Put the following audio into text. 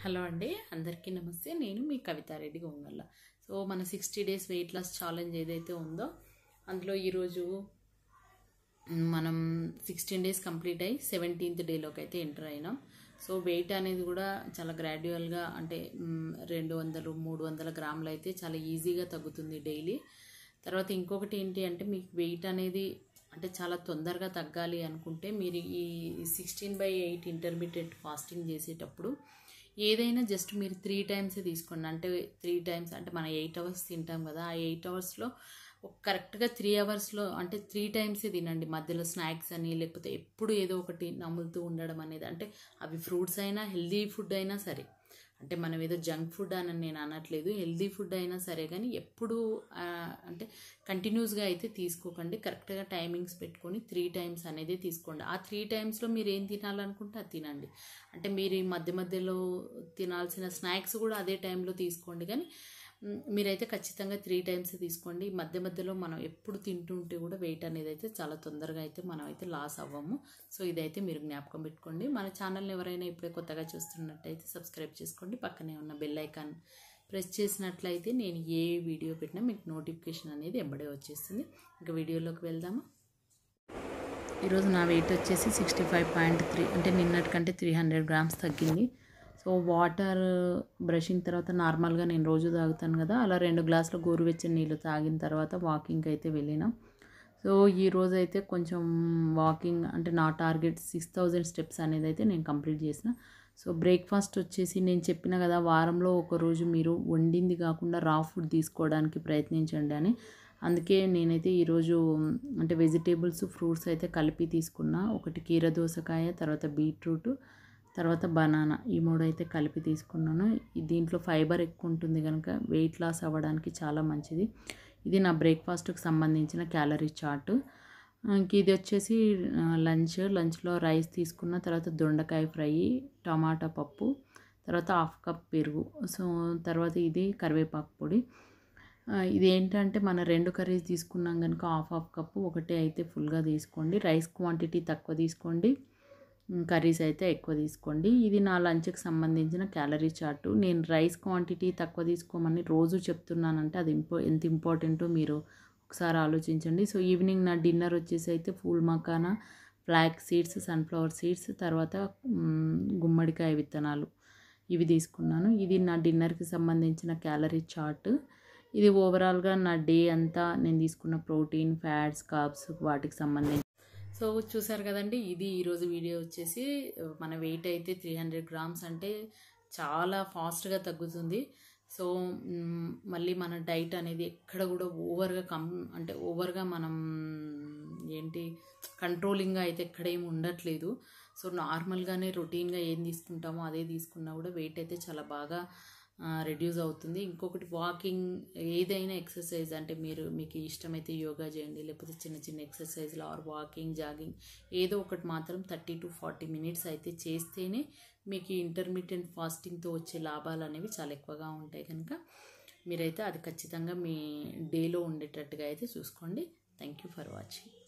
hello అండి అందరికీ నమస్తే నేను మీ కవితారెడ్డి గోంగల్ల సో మన sixty days weight loss challenge ఏదైతే ఉందో అందులో ఈరోజు మనం సిక్స్టీన్ డేస్ కంప్లీట్ అయ్యి సెవెంటీన్త్ డేలోకి అయితే ఎంటర్ అయినాం సో వెయిట్ అనేది కూడా చాలా గ్రాడ్యువల్గా అంటే రెండు వందలు మూడు వందల గ్రాములు అయితే చాలా ఈజీగా తగ్గుతుంది డైలీ తర్వాత ఇంకొకటి ఏంటి అంటే మీకు వెయిట్ అనేది అంటే చాలా తొందరగా తగ్గాలి అనుకుంటే మీరు ఈ sixteen by eight intermediate fasting చేసేటప్పుడు ఏదైనా జస్ట్ మీరు త్రీ టైమ్సే తీసుకోండి అంటే త్రీ టైమ్స్ అంటే మనం ఎయిట్ అవర్స్ తింటాం కదా ఆ ఎయిట్ అవర్స్లో కరెక్ట్గా త్రీ అవర్స్లో అంటే త్రీ టైమ్సే తినండి మధ్యలో స్నాక్స్ అని లేకపోతే ఎప్పుడు ఏదో ఒకటి నములుతూ ఉండడం అనేది అంటే అవి ఫ్రూట్స్ అయినా హెల్దీ ఫుడ్ అయినా సరే అంటే మనం ఏదో జంక్ ఫుడ్ అని నేను అనట్లేదు హెల్దీ ఫుడ్ అయినా సరే కానీ ఎప్పుడు అంటే కంటిన్యూస్గా అయితే తీసుకోకండి కరెక్ట్గా టైమింగ్స్ పెట్టుకొని త్రీ టైమ్స్ అనేది తీసుకోండి ఆ త్రీ టైమ్స్లో మీరు ఏం తినాలనుకుంటే అది తినండి అంటే మీరు ఈ మధ్య మధ్యలో తినాల్సిన స్నాక్స్ కూడా అదే టైంలో తీసుకోండి కానీ మీరైతే ఖచ్చితంగా త్రీ టైమ్స్ తీసుకోండి మధ్య మధ్యలో మనం ఎప్పుడు తింటుంటే కూడా వెయిట్ అనేది అయితే చాలా తొందరగా అయితే మనం అయితే లాస్ అవ్వము సో ఇదైతే మీరు జ్ఞాపకం పెట్టుకోండి మన ఛానల్ని ఎవరైనా ఇప్పుడే కొత్తగా చూస్తున్నట్టయితే సబ్స్క్రైబ్ చేసుకోండి పక్కనే ఉన్న బెల్ ఐకాన్ ప్రెస్ చేసినట్లయితే నేను ఏ వీడియో పెట్టినా మీకు నోటిఫికేషన్ అనేది ఎంబడే వచ్చేస్తుంది ఇంకా వీడియోలోకి వెళ్దాము ఈరోజు నా వెయిట్ వచ్చేసి సిక్స్టీ ఫైవ్ పాయింట్ త్రీ అంటే నిన్నటికంటే త్రీ హండ్రెడ్ గ్రామ్స్ తగ్గింది సో వాటర్ బ్రషింగ్ తర్వాత నార్మల్గా నేను రోజు తాగుతాను కదా అలా రెండు గ్లాసులు గోరువెచ్చని నీళ్ళు తాగిన తర్వాత వాకింగ్కి అయితే వెళ్ళినా సో ఈ రోజు అయితే కొంచెం వాకింగ్ అంటే నా టార్గెట్ సిక్స్ థౌజండ్ స్టెప్స్ అనేది అయితే నేను కంప్లీట్ చేసిన సో బ్రేక్ఫాస్ట్ వచ్చేసి నేను చెప్పిన కదా వారంలో ఒకరోజు మీరు వండింది కాకుండా రా ఫుడ్ తీసుకోవడానికి ప్రయత్నించండి అని అందుకే నేనైతే ఈరోజు అంటే వెజిటేబుల్స్ ఫ్రూట్స్ అయితే కలిపి తీసుకున్నా ఒకటి కీర దోసకాయ తర్వాత బీట్రూట్ తర్వాత బనానా ఈ మూడు అయితే కలిపి తీసుకున్నాను దీంట్లో ఫైబర్ ఎక్కువ ఉంటుంది కనుక వెయిట్ లాస్ అవ్వడానికి చాలా మంచిది ఇది నా బ్రేక్ఫాస్ట్కి సంబంధించిన క్యాలరీ చార్ట్ ఇది వచ్చేసి లంచ్ లంచ్లో రైస్ తీసుకున్న తర్వాత దొండకాయ ఫ్రై టమాటా పప్పు తర్వాత హాఫ్ కప్ పెరుగు సో తర్వాత ఇది కరివేపాకు పొడి ఇది ఏంటంటే మన రెండు కర్రీస్ తీసుకున్నాం కనుక హాఫ్ హాఫ్ కప్పు ఒకటే అయితే ఫుల్గా తీసుకోండి రైస్ క్వాంటిటీ తక్కువ తీసుకోండి కర్రీస్ అయితే ఎక్కువ తీసుకోండి ఇది నా లంచ్కి సంబంధించిన క్యాలరీ చార్టు నేను రైస్ క్వాంటిటీ తక్కువ తీసుకోమని రోజు చెప్తున్నానంటే అది ఇంపో ఎంత ఇంపార్టెంటో మీరు ఒకసారి ఆలోచించండి సో ఈవినింగ్ నా డిన్నర్ వచ్చేసి అయితే ఫూల్ మకాన ఫ్లాక్ సీడ్స్ సన్ఫ్లవర్ సీడ్స్ తర్వాత గుమ్మడికాయ విత్తనాలు ఇవి తీసుకున్నాను ఇది నా డిన్నర్కి సంబంధించిన క్యాలరీ చార్ట్ ఇది ఓవరాల్గా నా డే అంతా నేను తీసుకున్న ప్రోటీన్ ఫ్యాట్స్ కార్బ్స్ వాటికి సంబంధించి సో చూసారు కదండి ఇది ఈరోజు వీడియో వచ్చేసి మన వెయిట్ అయితే త్రీ హండ్రెడ్ గ్రామ్స్ అంటే చాలా ఫాస్ట్గా తగ్గుతుంది సో మళ్ళీ మన డైట్ అనేది ఎక్కడ కూడా ఓవర్గా కం అంటే ఓవర్గా మనం ఏంటి కంట్రోలింగ్గా అయితే ఎక్కడ ఏమి ఉండట్లేదు సో నార్మల్గానే రొటీన్గా ఏం తీసుకుంటామో అదే తీసుకున్నా కూడా వెయిట్ అయితే చాలా బాగా రెడ్యూస్ అవుతుంది ఇంకొకటి వాకింగ్ ఏదైనా ఎక్సర్సైజ్ అంటే మీరు మీకు ఇష్టమైతే యోగా చేయండి లేకపోతే చిన్న చిన్న ఎక్సర్సైజ్లు ఆర్ వాకింగ్ జాగింగ్ ఏదో ఒకటి మాత్రం థర్టీ టు ఫార్టీ మినిట్స్ అయితే చేస్తేనే మీకు ఇంటర్మీడియట్ ఫాస్టింగ్తో వచ్చే లాభాలు అనేవి చాలా ఎక్కువగా ఉంటాయి కనుక మీరైతే అది ఖచ్చితంగా మీ డేలో ఉండేటట్టుగా అయితే చూసుకోండి థ్యాంక్ యూ ఫర్ వాచింగ్